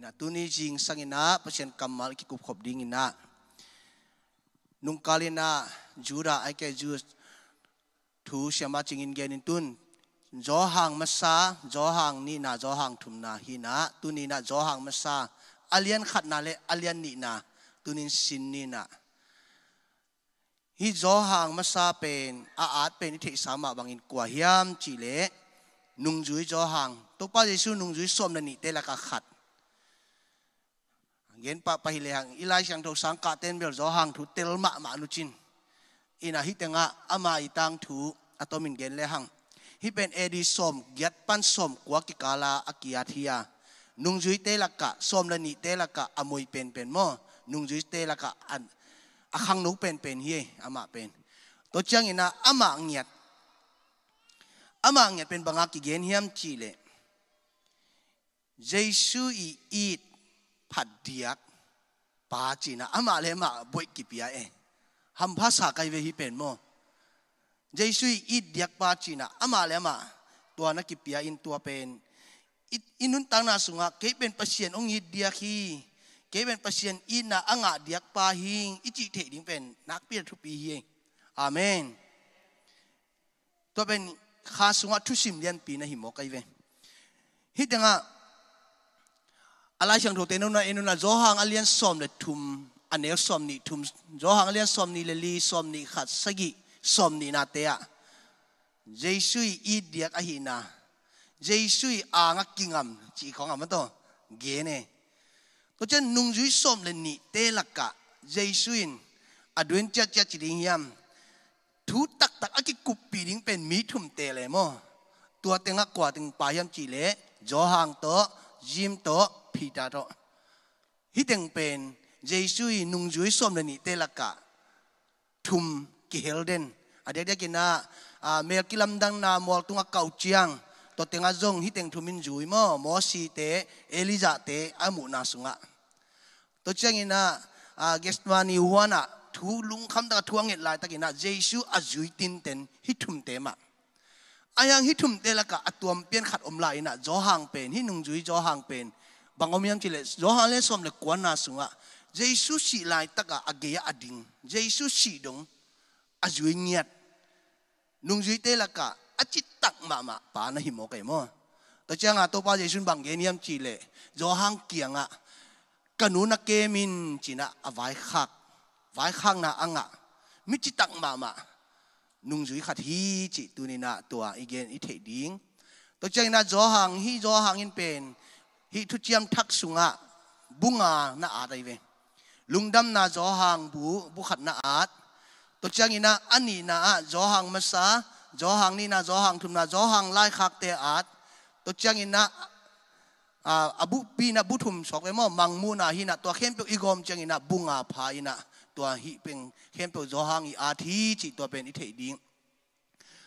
ina tuni jing ina, pasien kamal ki kup khop ding ina nung kali na, jura ai ke ju thu shema chingin genin tun gió hàng massa gió hàng ni na gió hàng thum na hi na tu na gió hàng massa alien khát na le alien ni na tu sin ni na hi gió hàng massa pen a át pen thi sa ma bang in quả hiam chỉ lệ nung dưới gió hàng tu pa giê nung dưới som na ni te la ka khát gen pa pa hile hang ilai sang tho sang ka ten bel zo hang thu tel ma ma nu chin ina hi tenga ama itang thu atomin gen le hang hi ben edi som giat pan som kwa ki kala akia thia nung zui te laka som la ni te laka amoi pen pen mo nung zui te laka an akhang nu pen pen hi ama pen to chang ina ama ngiat ama ngiat pen banga ki gen hiam chi le Jesu i eat ผัดเดียกปาจีนะอามาเลมาบุกิปยาเองหัมภาษาไกเวฮิเป็นโมเจสุยอิดเดียกปาจีนะอามาเลมาตัวนักกิปยาอินตัวเป็นอินุนตังนาสุงะเกเป็นปัสเซียนองยิดเดียกีเกเป็นปัสเซียนอินาอ่างเดียกปาฮิงอิจิเทดิงเป็นนักเปียทุปีเองอาเมนตัวเป็นข้าสุงะทุสิมเลียนปีนะฮิโมไกเวฮิดังอ่ะอะไรช่างถูกเตนุนาเอนุนาโจหังอเลียนสอมเลยทุมอันเนลสอมนี่ทุมจอหังอเลียนสอมนี่เลลีสอมนี่ขัดสกิสอมนี่นาเตะเจสุยอีเดียกอหินาเจสุยอ่างกิงอัมจีของอัมมันโตเกเน่ตัวเจ้นุ่งจุยสอมเลยนี่เตลักกะเจสุยนอดวนเจ้าเจ้าจิริงยามทุตักตักอะกิกุปปีดิ่งเป็นมีทุมเตเลยมั้งตัวเต็งกว่าเต็งปลายัมจีเล่จอหังโต Jim to Peter to hiteng pen Jesu nung jui som ni te laka thum ki helden adia dia kina a mel kilam dang na mol tunga kau chiang to tenga jong hiteng thumin jui mo mo si te eliza te amu na sunga to chiang ina a guestmani huana thu lung kham da thuang et lai takina Jesu a jui tin ten hi thum te ma ayang hi thum te laka atuam pian khat om lai na zo hang pen hi nung jui zo hang pen bangom yam chile zo hang le som le kwana sunga jesu si lai taka ageya ading jesu si dong azui nyat nung zui te laka achit tak ma ma pa na hi mo kai mo to chang a to pa jesu bang ge niam chile zo hang kianga kanuna kemin china avai khak vai khang na anga mi chi tak ma ma nung zui khát hi chỉ tu ni na tua igen i the ding to chang na gió hang hi gió hang in pen hi thu chiam thak sunga bunga na a dai ve đâm na gió hang bu bu khat na tôi to chang ina ani na a gió hang ma sa zo hang ni na gió hang thum na gió hang lai khak te a to chang ina à abu pi na bu thum sok ve mo mang mu na hi na to khem pe igom chang ina bunga pha ina ตัวฮิเป็นเข็มเปวนจอหังอีอาทิจิตัวเป็นอิทเิดิง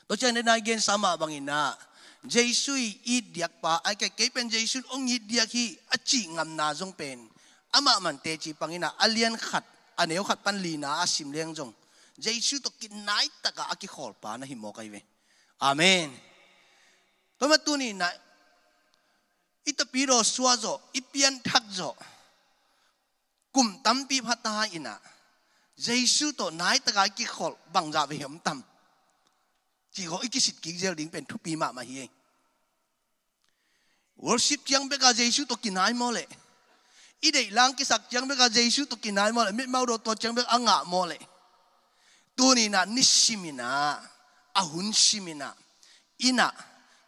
ตัวเจนนายเกณฑ์สามาบังอินาเจสุยอีเดียกปาไอ้แก่เกเป็นเจสุนองยีเดียกฮีอจิงามนาจงเป็นอามามันเตจิปังอินาอเลียนขัดอเนวขัดปันลีนาอสิมเลียงจงเจสุตกินไนตะกะอักิขอลปานะฮิโอกัยเวอเมนตัวมาตัวนี้นะอิตปีโรสวาโจอิเปียนทักโจกุมตัมปีพัตตาอินะ Jesus tổ nái ta gái kia khổ bằng dạ về hiểm tầm chỉ có ít cái sự kiến gieo đến bên thuốc bì mà mà hiền worship chẳng biết cả Jesus tổ kinh nái mò lệ ít để lang cái sạc chẳng biết cả Jesus tổ kinh nái mò lệ biết mau đồ tổ chẳng biết ăn ngạ mò lệ tu ni na nisimina ahun à simina ina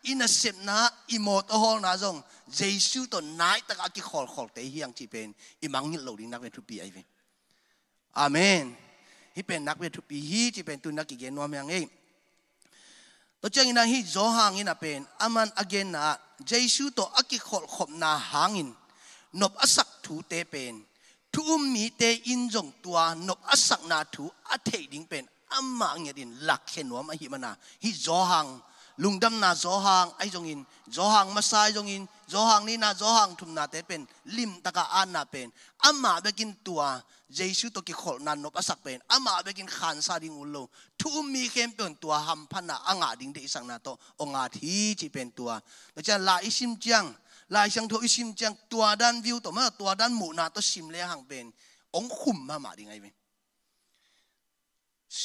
ina sep na imot hol na zong Jesus tổ nái ta gái kia khổ khổ tế hiang chỉ bên imang lo lâu đi nạc về thuốc bì ấy อาเมนฮิเป็นนักเวทุปีฮีที่เป็นตุนักกิเกนวามยังเองตัวเจ้าอินาฮิจอหางอินาเป็นอามันอเกนนาเจสุตอักิขอลขบนาหางินนบอสักถูเตเป็นทูมมีเตอินจงตัวนบอสักนาถูอเทดิงเป็นอามาเงียดินหลักเขนวมอหิมนาฮิจอหังลุงดำนาโจหางไอจงอินโจหางมาซายจงอินโจหางนี่นะโจหางทุมนาเตเป็นลิมตะกะอานนาเป็นอามาเบกินตัวเยซูตกิขลนันนบอสักเป็นอามาเบกินขันซาดิงอุลโลทุมมีเข้มเป็นตัวหัมพันนาอ่างาดิงเดสังนาโตองอาทีจีเป็นตัวแล้จะลาอิชิมจังลายช่างโทอิชิมจังตัวด้านวิวตัวมื่อตัวด้านหมู่นาตัวชิมเลยหังเป็นองคุมมาหมาดิงไงเป็น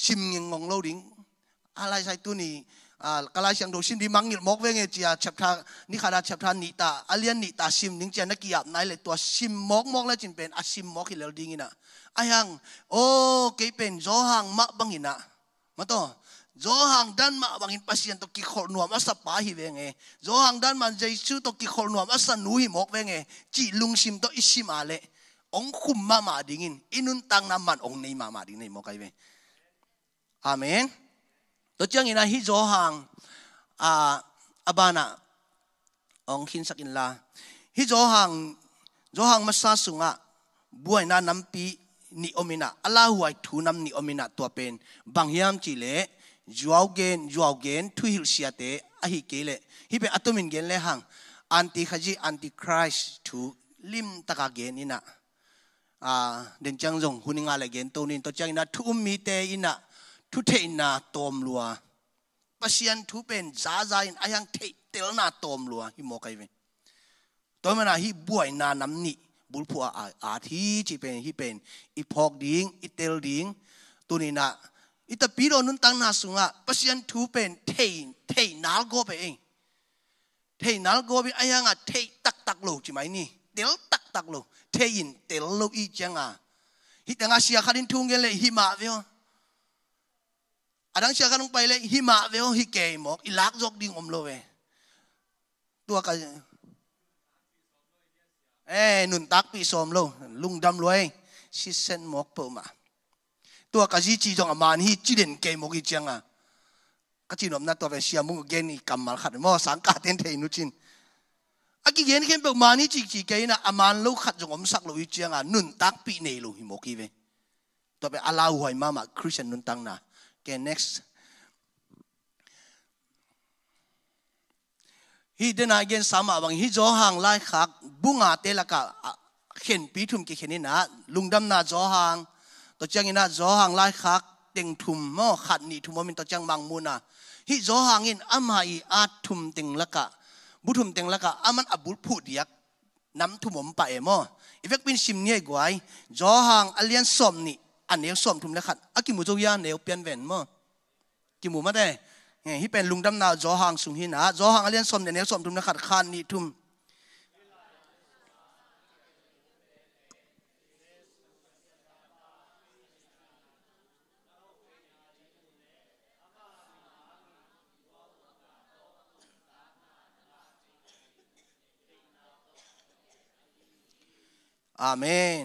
ชิมยังงงเลาดิงอะไรใช่ตัวนี้ à cái lái sang đầu xin đi mang nhiều mốc về nghe chị à, chập thà ní khá chập thà ní ta alian ní ta sim níng chị nó kia nãy lại tua sim mốc mốc là chính bên à sim mốc thì lâu đi nghe nè ai hàng ô cái bên gió hàng mắc băng hình nè mà to gió hàng đan mà bằng in pasien to kí khổ nuam asa pa hi về nghe gió hàng đan mà dây to kí khổ nuam asa núi mốc về nghe chị lung sim to isim à lệ ông khum ma ma dingin inun tang nam man ông nei ma ma ding nei mok ai về amen to chang ina hi zo hang a ah, abana ong hin sak in la hi zo hang zo hang masa sunga buai na pi ni omina ala huai thu nam ni omina to pen bang hiam chi le juau gen juau gen thu hil sia te a hi ke le hi be atumin gen le hang anti khaji anti christ thu lim taka gen ina a ah, den chang jong huninga le gen to nin to chang ina thu um mi te ina ทุเทนาตอมลัวปัศยันทุเป็นซาซาอินอายังเทเตลนาตอมลัวฮิโมกัยเวตัวมันอะฮิบวยนาน้ำนิบุลพัวอาทิจิเป็นฮิเป็นอีพอกดิงอีเตลดิงตัวนี้นะอีตาปีโรนุนตังนาสุงะปัศยันทุเป็นเทเทนาลโกไปเองเทนาลโกไปอายังอะเทตักตักโลจิไหมนี่เตลตักตักโลเทยินเตลโลอีจังอะฮิตังอาเสียขัดินทุงเงลเลยฮิมาเวอ adang siya kanong paile hima veo hi kemok ilak jok ding omlo we tua ka eh nun tak pi som lo lung dam lo ai sen mok po ma tua ka ji chi jong aman hi chi den kemok i changa ka chi nom na to ve sia mu gen i kamal khat mo sang ka ten thei nu chin aki gen ken pe mani chi chi ke na aman lo khat jong om sak lo i changa nun tak pi nei lo hi mok i ve to be alau hoi ma ma christian nun tang na Okay, next. He d i e n again sama bang hi jo hang lai khak bunga te laka khen pi thum ki khen na lungdam na jo hang to chang ina jo hang lai khak teng t u m mo khat ni t u m min to chang b a n g mu na h e jo hang in ama i a thum teng laka bu t u m teng laka aman abul p u diak nam thum om pa emo evek pin sim nge gwai jo hang alian som ni อันเนี้ยสมทุมนลครขับอากิมูจยาเนียเปลี่ยนเวนมั้งกิมูมาได้ไงที่เป็นลุงดำนาจอหางสูงหินะ จอหางเลียนสมเนี่ยเนี่ยสมทุมนะครขัดคานนี่ทุมอาเมน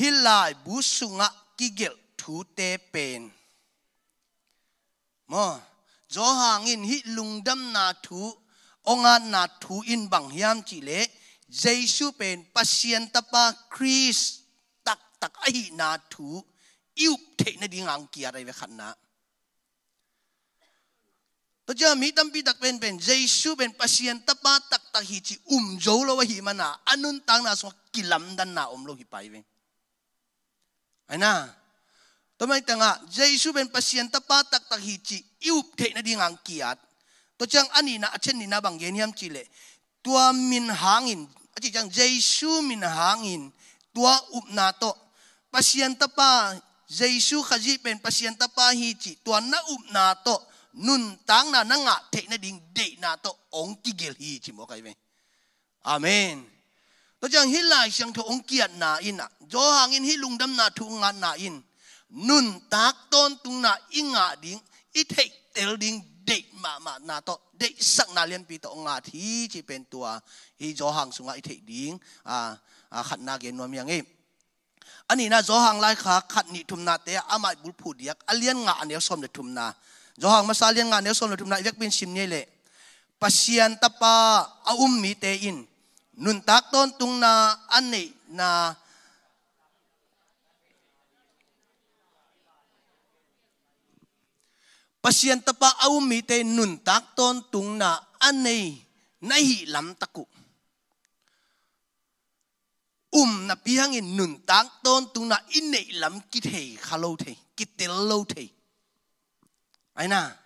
ฮิลายบุสุงะกิเกลถูเตเป็นมอจอหางินฮิลุงดัมนาถูองงานนาถูอินบังยามจิเลเยซูเป็นปัสเซียนตปาคริสตักตักไอนาถูอิวเทนดิงังเกียอะไรเวขันนะตัวเจ้ามีตั้มปีตักเป็นเป็นเยซูเป็นปัสเซียนตปาตักตักฮิจิอุมโจโลวะฮิมันะอนุนตังนาสวกิลัมดันนาอมโลหิไปเวง Ana. Tamay tanga, Jesu ben pasien tapatak tak tak hici, iup te na di ngang kiat. To chang ani na achen ni nabang geniam chile. Tua min hangin, achi chang Jesu min hangin, tua up na to. Pasien tapa, Jesu kaji ben pasien tapa hici, tua na up na to. Nun tang na nanga te na ding de na to, ong tigel hici mo kay Amen. ตัวอย่างฮิลายเสียงทองเกียรตินาอินอ่ะจอหางอินฮิลุงดำนาทุงงานนาอินนุนตักต้นตุงนาอิงาดิงอิเทเตลดิงเด็กมามานาโตเด็กสักนาเลียนปีตองาทีจีเป็นตัวฮิจอหางสุงาอิเทดิงอ่าขัดนาเกนวมยังีงอันนี้นะจอหางไล่ขาขัดนิทุมนาเตะอามายบุลพูดียกอเลียนงาอันเดียวสมเดทุมนาจอหางมาซาเลียนงาเนเดียวสมเดทุมนาเรียกเป็นชิมเนี่ยเลยปัสยันตปาอาอุมมีเตอิน nun takton tung na ani na pasyan ta pa awmi te nun takton tung na ani nahi lam taku um na piang in nun takton tung na inei lam kit hei khalo thei kit tel lo thei ai na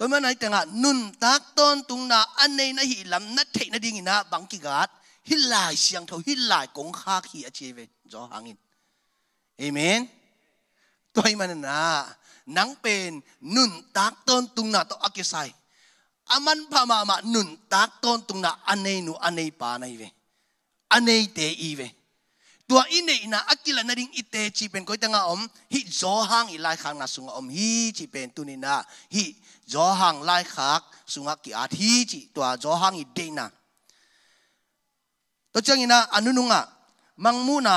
tôi mới nói rằng nun tác tôn tung na anh này nó hi lắm nó thấy nó đi nghe na bằng cái gạt hi lại xiang thâu hi lại cũng khác hi ở chế về gió hàng in amen tôi mới nói na nắng bền nun tác tôn tung na tôi ác cái sai aman pa ma ma nun tác tôn tung na anh này nu anh này pa này về anh này để ý về ตัวอินเนนะอักิลนาดิงอิเตชีเป็นกยตั้งอมฮิจอหังอีไลคังนาสุงอมฮิชีเป็นตุนินาฮิจอหังไลคักสุงกิอาทิจิตัวจอหังอีเดนาตัวจังอินะอนุนุงะมังมูนา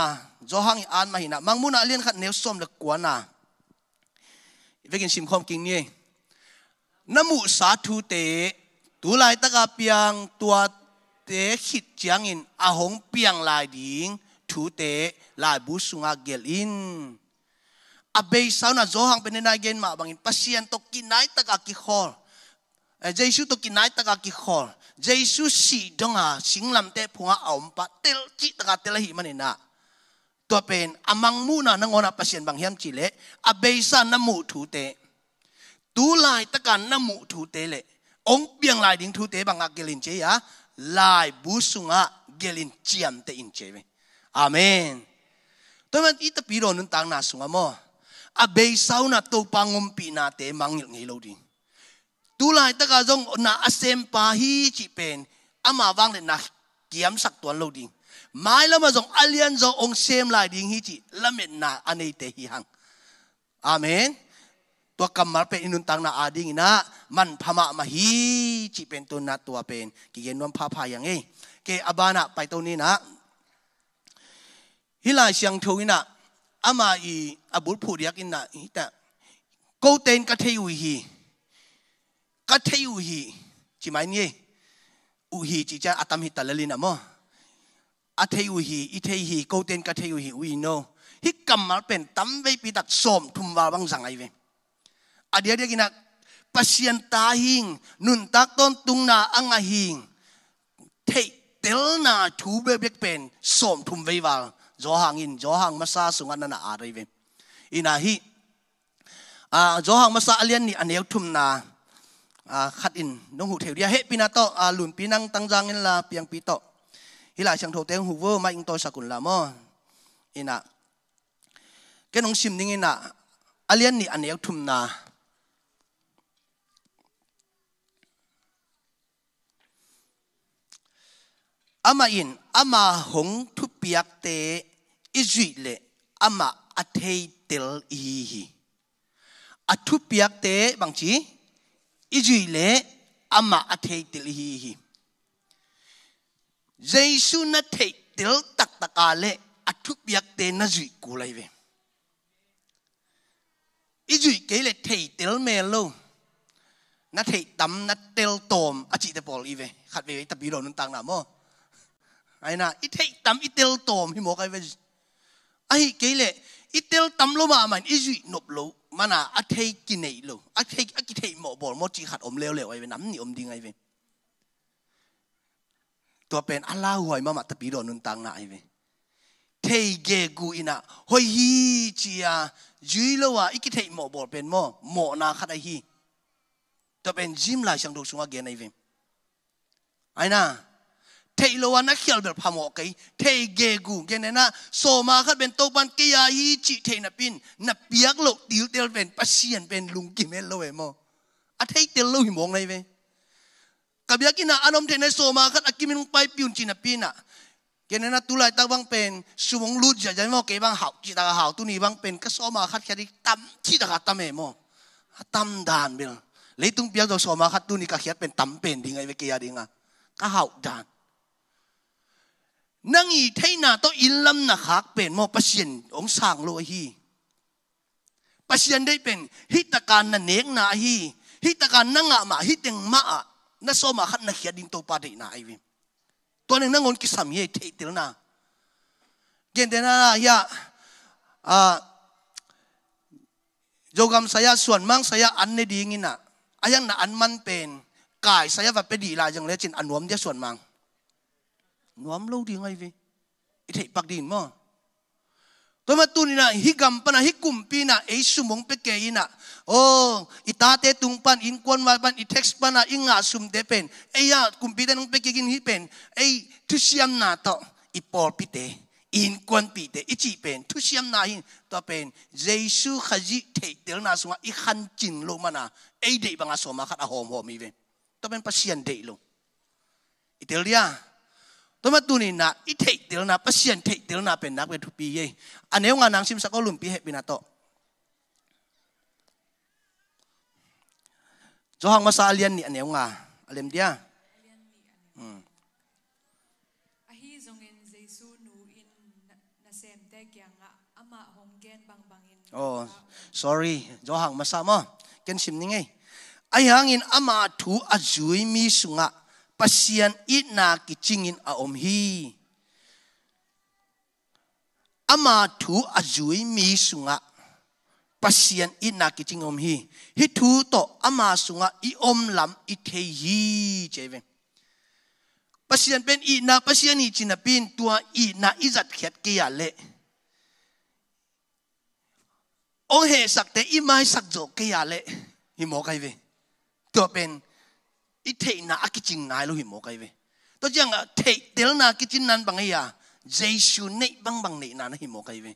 จอหังอีอันมาหินะมังมูนาเลียนขัดเนวส้มเล็กกว่านาเวกินชิมคอมกินเนี่ยนมุสาธุเตตุไลตะกาเปียงตัวเตขิดจียงอินอาหงเปียงลายดิง thu tế lại bú sung gel in a bay sao na zo hang bên na gen ma bangin pasien to ki nai tak a ki khol eh, Jesus to ki nai tak a ki khol Jesus si dong a sing lam te phunga om pa tel chi tak a tel hi mani na to pen amang mu na nang ona pasien bang hiam chi le a bay sa na mu thu tế tu lai tak an na mu thu tế le ông biang lai ding thu tế bằng a gelin che ya lai bu sunga gelin chiam te in che ve Amen. Tuman ita piro nung tang nasunga mo. Abay saw na to pangumpi nate mangil ng hilaw din. Tula ita kazong na asempa hi chipen amawang na kiam sak tuan lo din. Mai lama zong alian zo ong sem lai ding hi chi lamet na anei te hi hang. Amen. Tua kamar pe inun tang na ading ina man phama mahi hi chi pen tu na tua pen ki gen nuam pha yang eh. Ke abana pai to ni na ฮิลาเชียงทูนะอามาอีอบุตผู้เรียกอินะีิต่กูเตนกะเทยุฮีกะเทยุฮีจิมายนี่อุฮีจิจะอาตามฮิตาลลินะมออาเทยุฮีอิเทฮีกูเตนกะเทยุฮีอุยโนฮิกรรมมาเป็นตั้มเวปิตักสมทุมวาบังสังไอเวอเดียเดียกินะปัสยันตาหิงนุนตักต้นตุงนาอังหิงเทเตลนาทูเบเบกเป็นสมทุมไววาล gió hàng in gió hàng massage sung ăn na à đây về ina hi à gió hàng massage liên ni anh yêu thum na à khát in nông hụt hiểu đi hết pina to à lùn pinang tăng giang in là piang pi to hi lại chẳng thầu tiếng hụt vơ mạnh tôi sakun làm mơ ina cái nông sim ninh ina alien ni anh yêu thum na ama in ama hong thu piak te izui le ama athei tel i hi athu piak te bang chi izui le ama athei tel hi hi na thei tel tak tak a le athu piak te na zui ku lai ve izui ke le thei tel me lo na thei tam na tel tom a chi te pol i ve khat ve tapi ro nun tang na mo ai na i thei tam i tel tom hi mo kai ve อะฮิเกลเลอิตลตัมโลมามันอิจุนบโลมันอะอัทเฮกินเนโลอัทเฮอักิเทหมอบอลมอจิขัดอมเลวเลวไอ้เวนน้ำนี่อมดิงไอ้เวตัวเป็นอัลลาหวยมามาตะปีโดนุนตังนะไอ้เวเทเกกูอินะหอยฮีจียจุยโลวะอิกิเทหมอบอลเป็นหมอหมอนาขัดไอ้ฮีตัวเป็นจิมลาช่างดูสุงอาเกนไอ้เวไอ้น่าทยลวันนักเขียนแบบพามอกไยเทเกกูแกนนะโซมาคัดเป็นโตปันกียายีจิเทนปินนับเปียกโลกดิวเตลเป็นปัสเซียนเป็นลุงกิมเอลโลเอมอ่ะเทยเตลโลหิมองไงเวกับยากินะอารมณเทในโซมาคัดอากิมินุไปปิ้นจินปิน่ะแกนนะตุลัยตาบังเป็นสุวงลุจจะจะมอเยบังหาวจิตาหาวตุนีบังเป็นก็โซมาคัดแค่ที่ตั้มจิตาตั้มเอมอตั้มดานเบลเลยตุงเปียกตัวโซมาคัดตุนีก็เขียนเป็นตั้มเป็นดิไงเวกียดิงะก็หาดานนังอีไทนาโตอินลำนักักเป็นมอปเชียนองสร้างโลฮีปเชียนได้เป็นฮิตการนันเนกนาฮีฮิตการนังอะมาฮิตยังมาอะนั่นสมาขันนักเขียดินตปาดินาไอวิมตัวนึงนั่งอนกิสามเเทติลนาเกณฑ์เดนานยาอ่าโยกรรมสยาส่วนมั่งสยาอันเนดีงินะอายังนะอันมันเป็นกายสยาแบบเปดีลายอย่างเลจินอันวมเดียส่วนมั่ง nuam lâu di ngay ve ít thei pak din mà tôi mà tu nina hi gam pana hi pin pina ấy sum mong pe ke ina ít ita te tung pan in quan wal pan ít text pan pana ngã sum de pen ấy ya à, kum pi den pe ke gin hi pen e thu siam na to ít por pi te in quan pi te i chi pen thu siam na hin to pen jesu khaji te tel na sunga i khan chin lo mana e de banga soma khat a hom hom i ve to pen pasian de lo itelia ตัวมาตุนีนัดอีเทกเดียวนับเสียนเทกเดียวนับเป็นนักเวทุปีเย่อันเนี้ยงานนางซิมสักก็ลุ่มปีเหตุปีนาโตจองมาซาเลียนนี่อันเนี้ยงาอะไรมเดียอืมอะฮีจงเงินเจสูนูอินนาเซมเตกยังอะอามาฮงเกนบังบังอินโอ้ sorry จองมาซามาเกนซิมนี่ไงไอหางอินอามาถูอจุยมีสุงะ pasian na ki chingin a om hi ama thu azui mi sunga pasian itna ki ching om hi hi thu to ama sunga i om lam i the hi cheve pasian ben i na pasian i china pin tua i na izat khet ke ya le ong he sakte i mai sak jo ke ya le hi mo kai ve to pen ít thế na cái chừng nai lo hi mò cái về tôi chẳng à thế tel na cái chừng nan bằng ấy à Jesus nấy bằng bằng nấy na hi mò cái về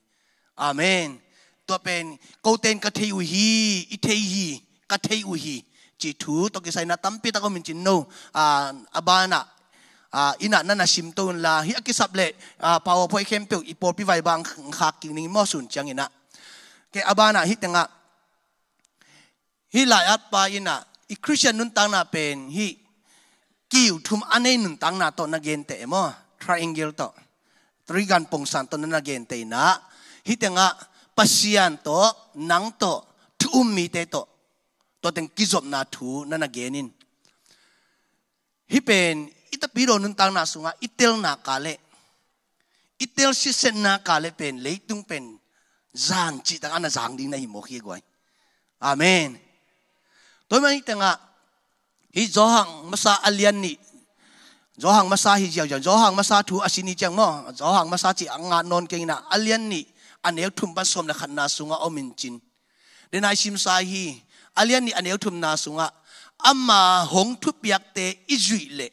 amen tôi bên câu tên cái thế u hi ít thế hi cái thế u hi chỉ thu tôi cái sai na tam pi ta có mình chỉ no à abana à ina nana sim tôn la, hi cái sập lệ à powerpoint khem biểu ipo pi vài bang khạc kinh ninh mò sùn chẳng ina cái abana à hi tiếng à hi lại at ba ina อีคริสเตียนนุนตังนาเป็นฮีกิวทุมอันเอนุนตังนาตอนาเกนเตมอทริแองเกิลตอตรีกันปงสันตอนนาเกนเตนะฮิตงะปัสยันตอนังตอทุมมีเตตอตัวเต็งกิจบนาทูนันนาเกนินฮิเป็นอิตาปิโรนุนตังนาสุงะอิเตลนากาเลอิเตลซิเซนนากาเลเป็นเลยตุงเป็นจางจิตังอันจางดีนะฮิโมขี้กวยอาเมน tôi mới nghĩ nga hi gió hàng masa alien ni gió hàng masa hi giàu giàu gió hàng masa thu asini chẳng mò gió hàng masa chỉ ăn ngạt non kinh na alien ni anh em thum bắt xôm là khăn na sunga omin chin đến ai sim sai hi alien ni anh em thum na sunga amma hong thu biak te izui le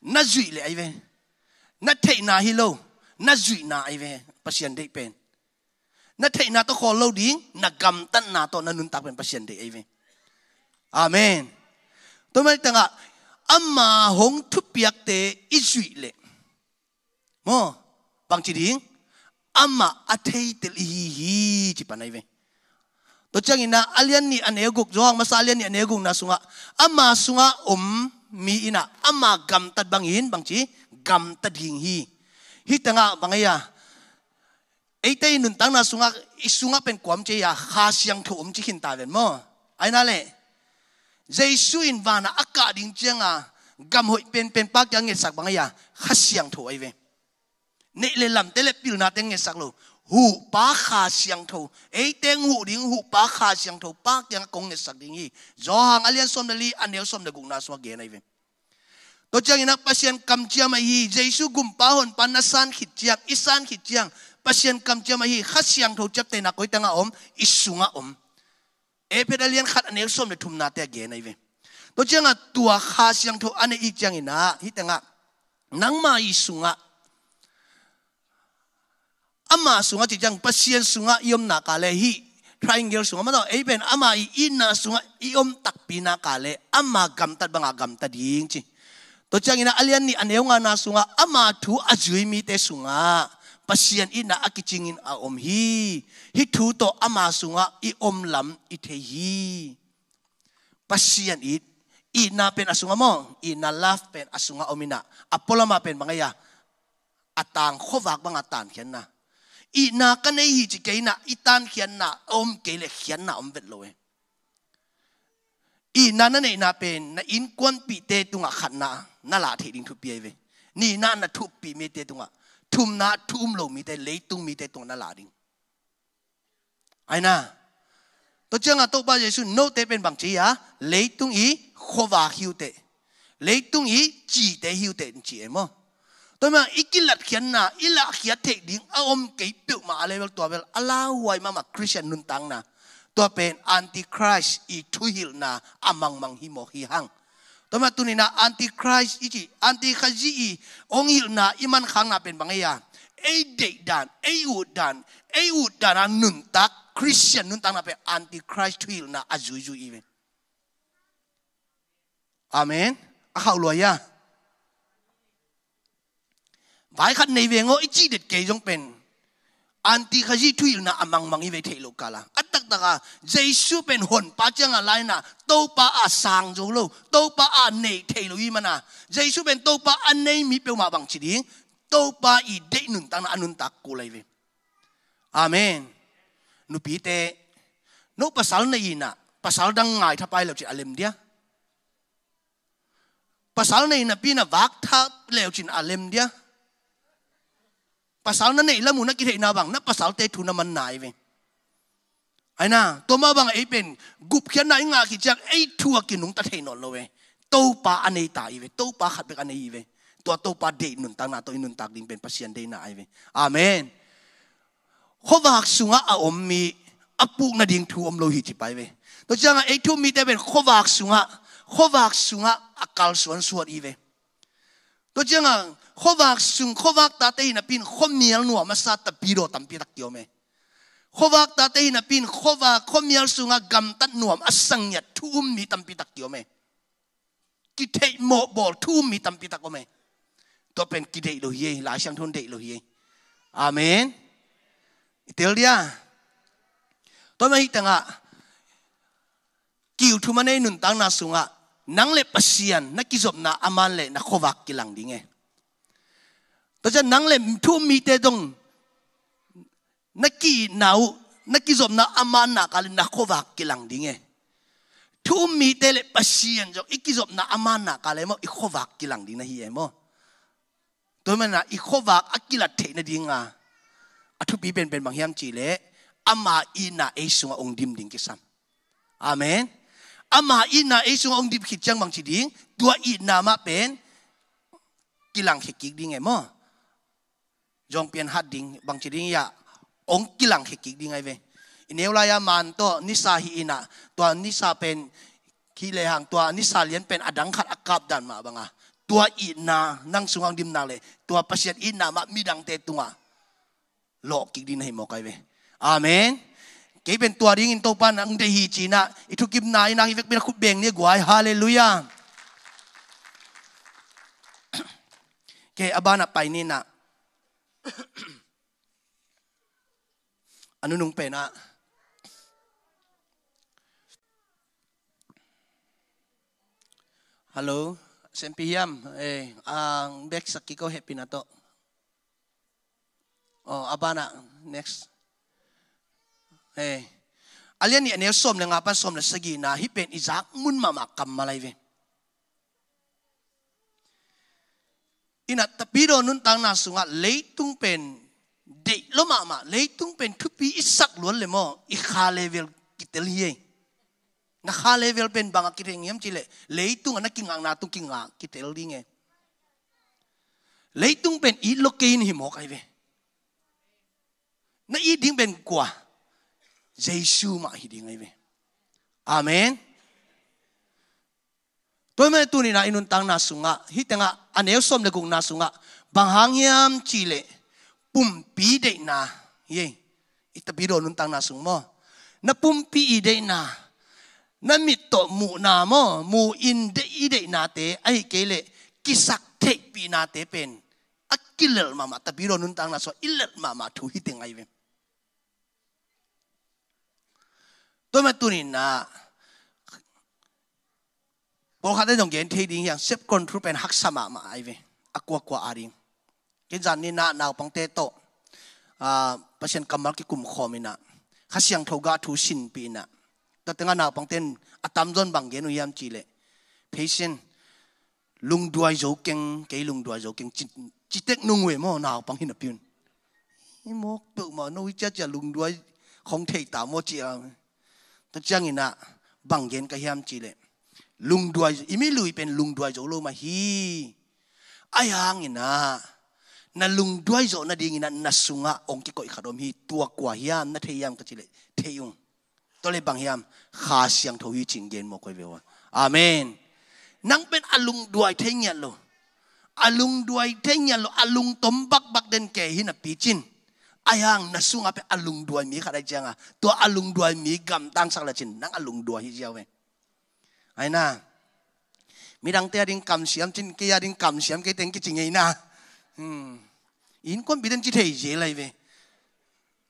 na zui le ai ve na thei na hi lo na zui na ai ve pasien dei pen na thei na to kho lo ding na gam tan na to na nun tak pen pasien dei ai ve Amen. Tôi mới mà tanga amma hong thu piak te isui le. Mo bang chi ding amma athei te hi hi chi panai ve. To chang ina alian ni aneguk joang masa alian ni aneguk na sunga amma sunga um mi ina amma gam tat bangin bang chi gam tat hing hi. Hi tanga bangaya Eitei nun tang na sunga isunga pen kwam che ya khasiang thu um chi hin ta ven mo. Aina le. Giêsu in vana aka ding à? gam à, hội pen pen pak yang nge sak bằng ya à, khasiang tho ai ve ne le lam te le pil na te nge sak lo hu pa kha siang tho e teng hu đình hu pa kha siang tho pak yang công nge sak ding hi zo hang alian som dali anel som da gung na swa ge nai ve to chang ina pasien kam chia mai hi Giêsu gum pa hon pan na san khit chiang isan khit chiang pasien kam chia mai hi khasiang tho Chấp tên na koi tanga om à isu isunga om เอเปดเลียนขัดอันเอกส้มเนี่ยทุ่มนาแต่เกนไอเวตัวเจ้าตัวคาเสียงทุอันอีกจังอีนะฮิตงะนังมาอีสุงะอามาสุงะจิจังปัสเซียนสุงะยมนากาเลฮีทริงเกลสุงะมันเอาเอเป็นอามาอีนาสุงะยอมตักปีนากาเลอามากำตัดบังอากำตัดยิงจีตัวเจ้าอีนะอเลียนนี่อันเอวงานาสุงะอามาทูอาจุยมีเตสุงะ pasian i na akiching in a om hi hi thu to ama sunga i om lam i the hi pasian i i na pen asunga mo i na love pen asunga omina apolama pen mangaya atang khowak banga tan khian na i na ka nei hi chi ke na i tan khian na om ke le khian na om vet loe i na na nei na pen na in kwan pi te tunga khat na na la the ding thu pi ve ni na na thu pi me te tunga ทุ่มนาทุ่มลงมีแต่เลยตุ้มมีแต่ตรงนั้นหลาดิงไอ้น่ะตัวเจ้าอ่ะตัวบ้าเยซูโน้ตเป็นบางทีอ่ะเลยตุ้งอีขวาหิวเตะเลยตุ้งอีจีเตหิวเตะจีเอ็มอ่ะตัวมันอีกิลัดเขียนน่ะอีลัดเขียนเทดิ้งอารมณ์เกี่ยวมาอะไรแบบตัวเป็นอัลลาหวยมามาคริสเตียนนุนตังน่ะตัวเป็นอันติคริสอีทุฮิลน่ะอามังมังฮิโมฮิฮังตมาตุนีนาอันติคริสอิจิอันติาจีอีองหิลนาอิมันขังนาเป็นบางอย่างเอเดดันเออุดันเออุดันนุนตักคริสเตียนนุนตักนาเป็นอันติคริสทวิลนาอจุจุอีเวนอามนอาข้าวลอยยาไมขันในเวงโออิจิเด็ดเกยจงเป็น anti khaji thui na amang mangi ve thelo kala atak taka jesu pen hon pa changa na to pa a sang jo lo to pa a nei thelo i mana jesu pen to pa an nei mi pe ma bang chi ding to pa i de nun tang anun tak ko lai ve amen nu pi te no pasal na ina pasal dang ngai tha pai lo chi alem dia pasal na ina pi na vak tha leo chin alem dia ภาษานั้นเองละมุนักกิเลนาบังนับภาษาเตทูนมันนายเวไอ้น่ะตัวมาบังไอเป็นกุบเขียนนายงากิจักไอทัวกินนุ่งตะเทนอลเวตู้ปลาอันนี้ตายเวตู้ปลาขัดเป็นอันนี้เวตัวตู้ปลาเดนุ่นตางน้าตัวนุ่นตากดินเป็นภาษาเดนายเวอามีขวากสุงะอาอมมีอปุกนัดิงทัวอมโลหิตไปเวตัวจังไอทัวมีแต่เป็นขวากสุงะขวากสุงะอากลส่วนสวดอีเวตัวจังอ่ะ khowak sung khowak ta te na pin khom nial nu ma sa ta pi ro tam pi tak yo me khowak ta te na pin khowak khom nial sunga gam tat nuam sang nhật thu um mi tam pi tak yo me ki te mo bol thu um mi tam pi tak me to pen ki dei lo ye la sang thon dei lo ye amen itel dia to kiểu thu mà này nun tang na sung sunga nang le pasian na kizop na aman le na khowak kilang dinge ta cha nang le thu mi te dong na ki nau na ki zom na ama na kal na kho wa kilang ding e thu mi te le pasien jo iki zom na ama na kal mo i kho wa kilang ding na hi e mo tôi mà là i kho wa akila te na ding a a thu bi ben ben bang hiam chi le ama ina e sunga à ông dim ding ki sam amen ama ina e sunga ong à dim ki chang bang chi ding tua ina ma pen kilang ki ki ding e mo จงเปลี่ยนหัดดิงบางทีดิ้งยาองกิลังเฮกิกดิงไงเวอินเอวลายามันตัวนิสาฮีอินะตัวนิสาเป็นขี้เลหังตัวนิสาเลียนเป็นอดังขัดอากาบดันมาบังอะตัวอินานั่งสุงังดิมนาเลตัวประเสริอินามามีดังเตตุงะโลกิกดิ้งให้หมอกไงเวอาเมนเกี่เป็นตัวดิ้งอินโตปันอังเดฮีจีนะอิทุกิบนาอินาฮอิเวกเป็นคุบเบงเนี่ยกวยฮาเลลูยาเกอบานะไปนี่นะ ano nung pena? Hello? Sempiyam, eh, ang back sa kiko, happy na to. Oh, abana, next. Eh, alian ni anesom Som, nga pan som na sagi na hipen izak mun mama kamalay ven. kina tapido nun tang na sunga leitung pen de loma ma tung pen thupi isak luan le mo i kha level kitel hi na kha level pen banga kireng yam chile leitung ana kingang na tu kinga kitel dinge leitung pen i lokein hi mo kai ve na i ding pen kwa Jesus ma hi dingai ve amen tôi mới tu ni na inun tang na sunga à. hi tenga aneu à. à, som le kung na sunga bang hang yam chi le pum pi de na ye itabi do nun tang na sung mo na pum pi i de na na mit to mu na mo mu in de i de na te ai ke le kisak te pi na te pen akilel mama tabi do nun tang na so ilel mama thu hiteng tenga i ve tôi mới tu ni na bố khát đến dòng gen thì đi hàng xếp con thu bên hắc sama mà ai về quạ qua ari cái dàn ni na nào bằng tê tổ à bác sĩ cầm mắt cái cụm khó mình nè khát xiang thâu gà thu xin pi nè đó tiếng nào bằng tên à tam zon bằng gen uyam chỉ lệ patient lùng đuôi dấu kinh cái lùng đuôi dấu kinh chỉ chỉ tiếc nung nguyện mà nào bằng hình piun mô tự mà nuôi chết chả lùng đuôi không thể tạo mô chị à tôi chẳng nghĩ nè bằng gen cái hiam chỉ lệ ลุงด้วยอีไม่ลุยเป็นลุงด้วยโจโลมาฮีไอหางนี่นะนั่นลุงด้วยโจนั่นดีงี้นั่นนั่นสุงะองค์ที่ก่อยขดมฮีตัวกว่าฮิยามนั่นเทียมก็จิเลเทียงตัวเลยบางฮิยามขาเสียงทวีจิงเย็นมอกไว้เววะอาเมนนั่งเป็นอลุงด้วยเทียนโลอลุงด้วยเทียนโลอลุงตมบักบักเดนเกหินะปีจิน ayang nasunga pe alung dua mi kada janga to alung dua mi gam tang sak la chin nang alung dua hi jawe ai na mi dang te ding kam siam trên ke ya ding kam siam ke teng ki ching ai na hmm in kon bi den chi thei gì lại về,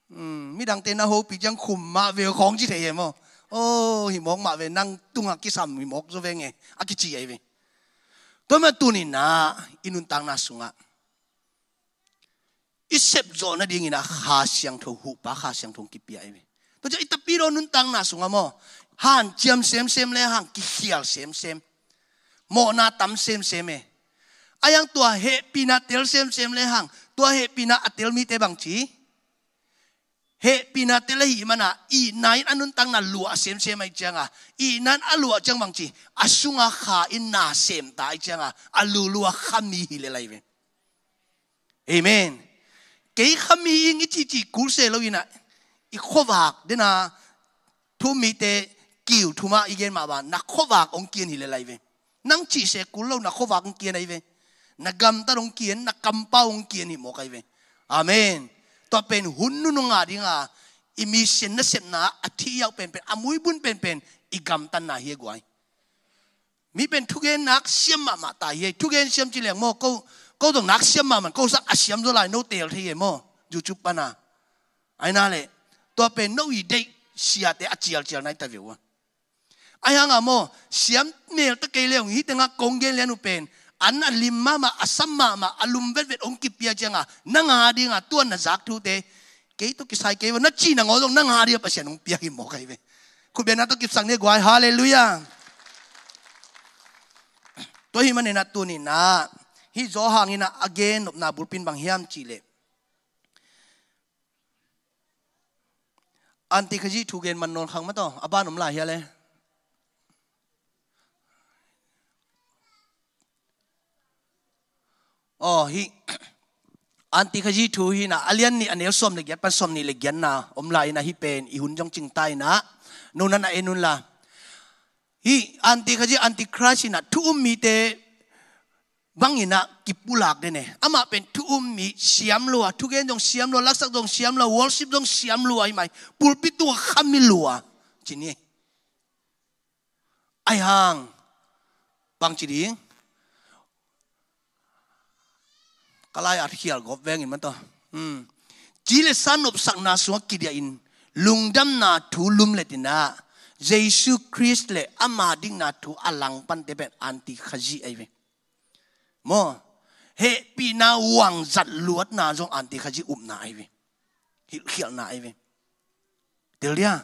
hmm mi đăng te na hô bị jang khum mà về khong chi thei e mo ô hi mong ma về năng tung a cái sầm mi mok zo ve nge a ki chi ai ve to ma tu ni na inun tang na á, isep zo na ding ina kha siang tho hu pa kha siang thong ki pi ai ve to ja ita pi nun tang na sunga mo hàng chiếm xem xem lên hàng kỳ hiểu xem xem mộ na tắm xem xem mê ai ăn tua hệ pina tel xem xem lên hàng tua hệ pina atel mi te bằng chí hệ pina tel hi mana i nai anun tang na lua xem xem ai chang à i nan a lua chang bằng chí asunga kha in na xem ta ai chang à alu lua khami hi le lai ve amen cái khami ngi chi chi cú se lo na i khowak dena thu mi te กิวทุมาอีเกนมาบานนักขวากองเกียนฮิเลไลเวนังจีเสกุลเลนักขวากองเกียนไอเวนักกำตาองเกียนนักกำเป้าองเกียนฮิโมกไอเวอเมนตัวเป็นหุ่นนุนงาดิงาอิมิเซนนเซนนาอธิยาวเป็นเป็นอมุยบุญเป็นเป็นอีกำตันนาเฮกวยมีเป็นทุกเงินนักเสียมมามาตายเฮทุกเงินเสียมจีเหลียงโมกูกูต้องนักเสียมมามันกูสักอาเสียมตัวไรโนเตลที่เฮโมอยู่จุปปนาไอ้นั่นแหละตัวเป็นโนอีเดเสียแต่อาเจียลเจียลนั่นแต่วิวะ ai hang amo siam nel ta kei leong hi tenga kongge lenu pen an alimma ma asamma ma alum vet vet ong ki pia changa nanga dinga tuan na zak thu te ke to ki sai ke na chi na ngolong nanga di pa sian ong pia ki mo kai ve khu be na to ki sang ne gwai hallelujah to hi mane na tu ni na hi zo hang ina again op na bulpin bang hiam chi le anti khaji thu gen man non khang ma to aban um la hi le อฮีอันที่ขจิตูฮีนะอเลียนนี่อันเดียวส้มเลียนปัสมนี่เลียนนะอมไลน์นะฮีเป็นอีหุนจงจิงไตนะนูนันนะเอน่นละฮีอันที่ขจิอันที่คราชินะทุ่มมีเตบางอย่างกิบุลักเดเนอามาเป็นทุ่มมีเสียมลัวทุกเย็นจงเสียมลัวลักษณะจงเสียมลัววอลชิปจงเสียมลัวไอ้ไม่ปุลปิตัวขมิลัวจีนี่ไอ้ห่างบางจีดิง kalai at hial gop veng in man to hmm. chile san op sak na suwa kidia in lungdam na thu lum le tina jesu christ le ama ding na thu alang pan te ben anti khaji ai ve mo he pi na wang zat luat na jong anti khaji um na ai ve hi khial na ai ve tel dia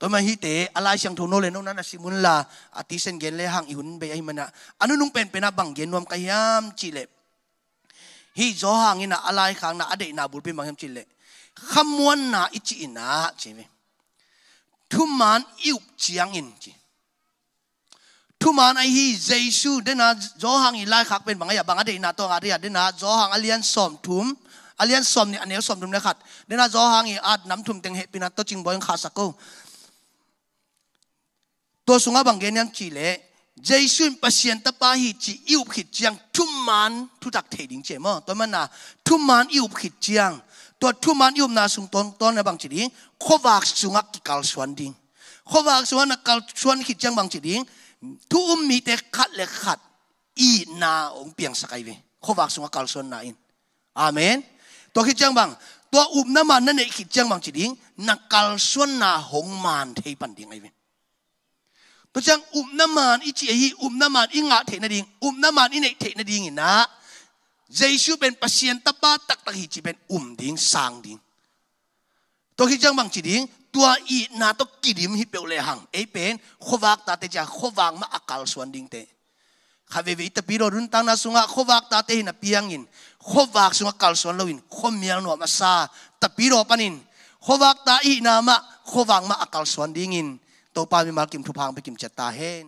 tôi mà hi tế alai sang thô nô lên nó là simun là ati sen gen le hang ihun be ai mana anu nung pen pena bang gen nuam kayam chi lep ฮีจอหางินาอะไรขางนาอดีตนาบุญเป็นบางคำจิเลยขมวนนาอิจินาใช่ไหมทุมันอิบจียงอินจีทุมันไอฮีเจสูเดนาจอหางอิไลขักเป็นบางอย่างบางอดีตนาตัวอาเดียเดนาจอหางอเลียนสมทุมอเลียนสมเนี่ยอันเนี้ยสมทุมนะครัดเดนาจอหางอีอาดน้ำทุมเต็งเหตุปินาตัวจริงบอยขาสักกูตัวสุงาบางเกนยันจีเลจสุนปัชยันตะปาหิจิอิวผิดเจียงทุ่มมันทุดักเทดิงเจมอตัวมันนะทุ่มมันอิวผิดเจียงตัวทุ่มมันอิวนาสุงตอนตอนในบางจีดิงขวากสุงักกิกาลสวนดิงขวากสวนกักสวนขิดเจียงบางจีดิงทุ่มมีแต่ขัดและขัดอีนาองเปียงสกายเวขวากสุงักกาลสวนนาอินอาเมนตัวขิดเจียงบางตัวอุบน้ำมันนั่นเองขิดเจียงบางจีดิงนักกาลสวนนาหงมันเทปันดิงไอเวพระเจ้าอุมน้ำมันอิจิฮีอุมน้ำมันอิงะเทนดิงอุมน้ำมันอินเทนดิงนะเจสูเป็นปัสเซียนตบะตักตักฮิจิเป็นอุมดิงสางดิงตัวคิดจังบางจิดิงตัวอีนาตกิดิมฮิเปลเลหังไอเป็นขวักตาเตจกขวักมาอักลส่วนดิงเตข้าเววิตปีโรรุ่นตังนาสุงะขวักตาเตหินเพียงอินขวักสุงะกลส่วนลวินขมียนวมาซาตปีโรปันินขวักตาอีนามาขวักมาอักลส่วนดิงอินตัวปามีมากิมทุพังไปกิมเจตตาเฮน